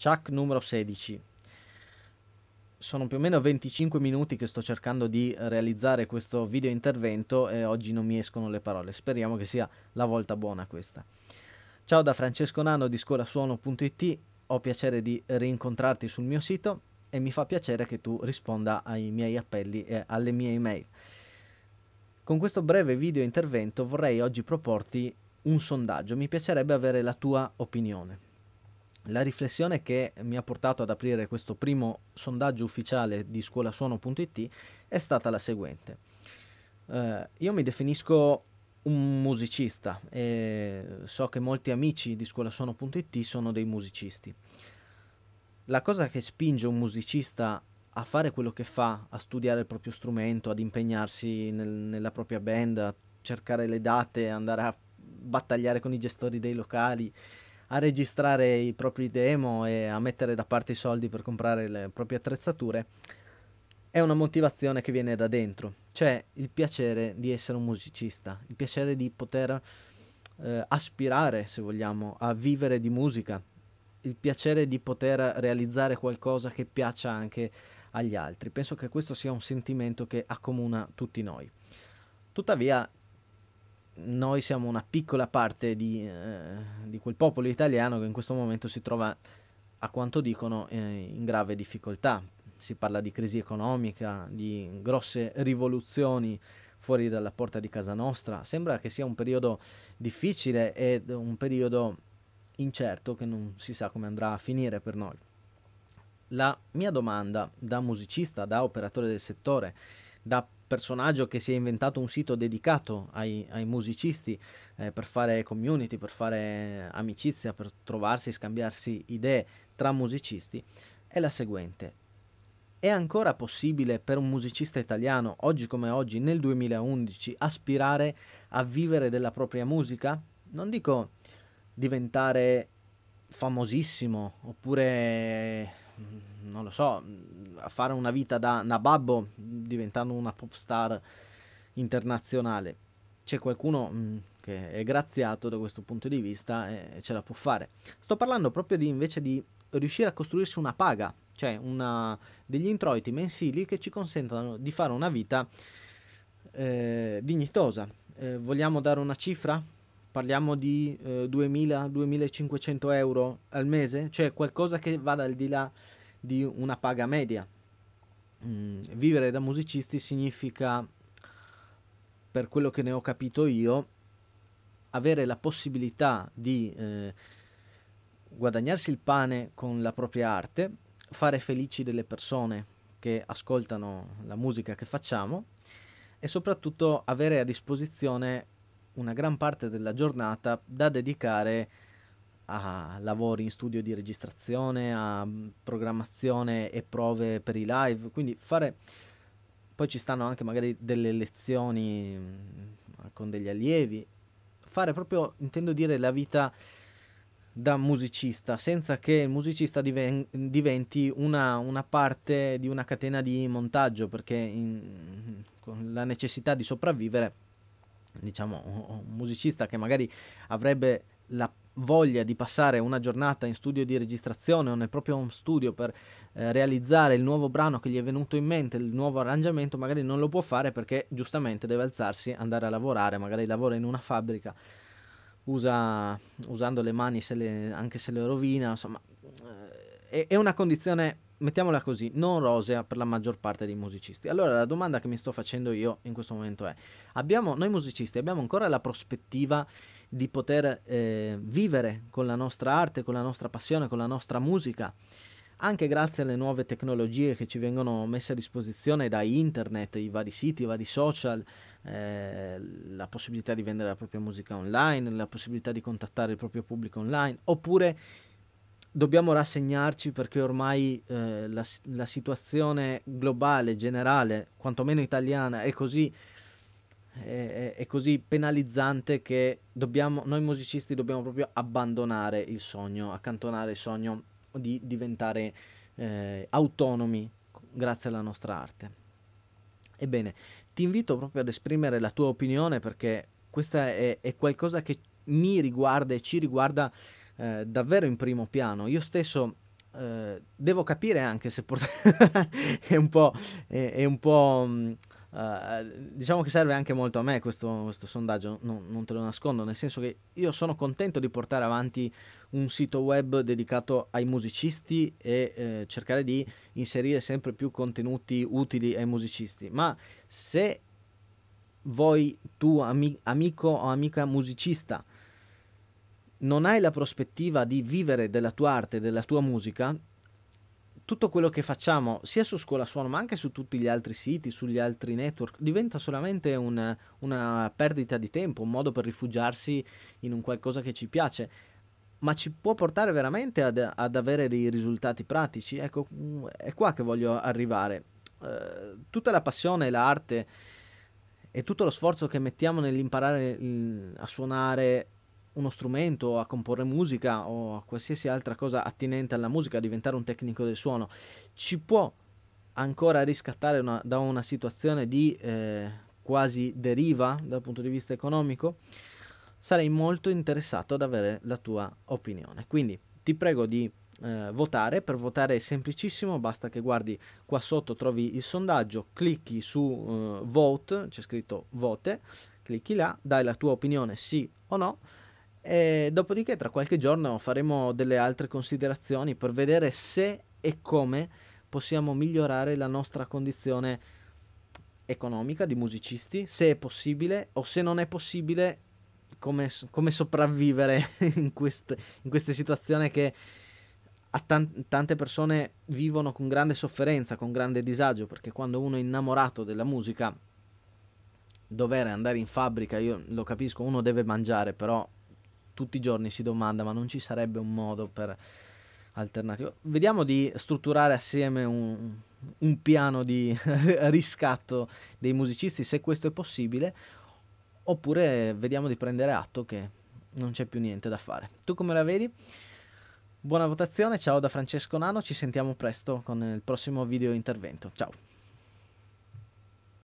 Chuck numero 16. Sono più o meno 25 minuti che sto cercando di realizzare questo video intervento e oggi non mi escono le parole. Speriamo che sia la volta buona questa. Ciao da Francesco Nano di scuolasuono.it, ho piacere di rincontrarti sul mio sito e mi fa piacere che tu risponda ai miei appelli e alle mie email. Con questo breve video intervento vorrei oggi proporti un sondaggio, mi piacerebbe avere la tua opinione la riflessione che mi ha portato ad aprire questo primo sondaggio ufficiale di scuolasuono.it è stata la seguente. Eh, io mi definisco un musicista e so che molti amici di scuolasuono.it sono dei musicisti. La cosa che spinge un musicista a fare quello che fa, a studiare il proprio strumento, ad impegnarsi nel, nella propria band, a cercare le date, andare a battagliare con i gestori dei locali, a registrare i propri demo e a mettere da parte i soldi per comprare le proprie attrezzature, è una motivazione che viene da dentro, cioè il piacere di essere un musicista, il piacere di poter eh, aspirare, se vogliamo, a vivere di musica, il piacere di poter realizzare qualcosa che piaccia anche agli altri. Penso che questo sia un sentimento che accomuna tutti noi. Tuttavia noi siamo una piccola parte di, eh, di, quel popolo italiano che in questo momento si trova, a quanto dicono, eh, in grave difficoltà. Si parla di crisi economica, di grosse rivoluzioni fuori dalla porta di casa nostra. Sembra che sia un periodo difficile e un periodo incerto che non si sa come andrà a finire per noi. La mia domanda da musicista, da operatore del settore, da personaggio che si è inventato un sito dedicato ai, ai musicisti eh, per fare community, per fare amicizia, per trovarsi, scambiarsi idee tra musicisti, è la seguente. È ancora possibile per un musicista italiano, oggi come oggi, nel 2011, aspirare a vivere della propria musica? Non dico diventare famosissimo oppure mm, non lo so, a fare una vita da nababbo diventando una pop star internazionale. C'è qualcuno mh, mm, che è graziato da questo punto di vista e ce la può fare. Sto parlando proprio di, invece di riuscire a costruirsi una paga, cioè una, degli introiti mensili che ci consentano di fare una vita eh, dignitosa. Eh, vogliamo dare una cifra? Parliamo di eh, 2.000-2.500 euro al mese, cioè qualcosa che vada al di là di una paga media. Mm, vivere da musicisti significa, per quello che ne ho capito io, avere la possibilità di eh, guadagnarsi il pane con la propria arte, fare felici delle persone che ascoltano la musica che facciamo e soprattutto avere a disposizione una gran parte della giornata da dedicare a lavori in studio di registrazione, a programmazione e prove per i live, quindi fare poi ci stanno anche magari delle lezioni mm, con degli allievi, fare proprio intendo dire la vita da musicista, senza che il musicista diven diventi una, una, parte di una catena di montaggio, perché in, con la necessità di sopravvivere, diciamo, un musicista che magari avrebbe la voglia di passare una giornata in studio di registrazione o nel proprio home studio per eh, realizzare il nuovo brano che gli è venuto in mente, il nuovo arrangiamento, magari non lo può fare perché giustamente deve alzarsi, andare a lavorare, magari lavora in una fabbrica, usa, usando le mani se le, anche se le rovina, insomma eh, è, è una condizione mettiamola così, non rosea per la maggior parte dei musicisti. Allora la domanda che mi sto facendo io in questo momento è, abbiamo, noi musicisti abbiamo ancora la prospettiva di poter eh, vivere con la nostra arte, con la nostra passione, con la nostra musica? anche grazie alle nuove tecnologie che ci vengono messe a disposizione da internet, i vari siti, i vari social, eh, la possibilità di vendere la propria musica online, la possibilità di contattare il proprio pubblico online, oppure dobbiamo rassegnarci perché ormai eh, la, la, situazione globale, generale, quantomeno italiana, è così, è, è così penalizzante che dobbiamo, noi musicisti dobbiamo proprio abbandonare il sogno, accantonare il sogno di diventare eh, autonomi grazie alla nostra arte. Ebbene, ti invito proprio ad esprimere la tua opinione perché questa è, è qualcosa che mi riguarda e ci riguarda eh, davvero in primo piano. Io stesso eh, devo capire anche se è un po'... È, è un po' mh, mm, eh, Uh, diciamo che serve anche molto a me questo, questo sondaggio, no, non te lo nascondo, nel senso che io sono contento di portare avanti un sito web dedicato ai musicisti e eh, cercare di inserire sempre più contenuti utili ai musicisti, ma se voi, tu ami amico o amica musicista, non hai la prospettiva di vivere della tua arte, della tua musica, tutto quello che facciamo sia su Scuola Suono ma anche su tutti gli altri siti, sugli altri network, diventa solamente un, una perdita di tempo, un modo per rifugiarsi in un qualcosa che ci piace, ma ci può portare veramente ad, ad avere dei risultati pratici. Ecco, è qua che voglio arrivare. Uh, tutta la passione, l'arte e tutto lo sforzo che mettiamo nell'imparare a suonare uno strumento, a comporre musica o a qualsiasi altra cosa attinente alla musica, a diventare un tecnico del suono, ci può ancora riscattare una, da una situazione di eh, quasi deriva dal punto di vista economico? Sarei molto interessato ad avere la tua opinione. Quindi ti prego di eh, votare. Per votare è semplicissimo, basta che guardi qua sotto, trovi il sondaggio, clicchi su eh, vote, c'è scritto vote, clicchi là, dai la tua opinione sì o no e dopodiché tra qualche giorno faremo delle altre considerazioni per vedere se e come possiamo migliorare la nostra condizione economica di musicisti, se è possibile o se non è possibile come, come sopravvivere in, quest, in, queste situazioni che a tan tante persone vivono con grande sofferenza, con grande disagio, perché quando uno è innamorato della musica, dover andare in fabbrica, io lo capisco, uno deve mangiare, però tutti i giorni si domanda ma non ci sarebbe un modo per alternativo. Vediamo di strutturare assieme un, un piano di riscatto dei musicisti se questo è possibile oppure vediamo di prendere atto che non c'è più niente da fare. Tu come la vedi? Buona votazione, ciao da Francesco Nano, ci sentiamo presto con il prossimo video intervento. Ciao.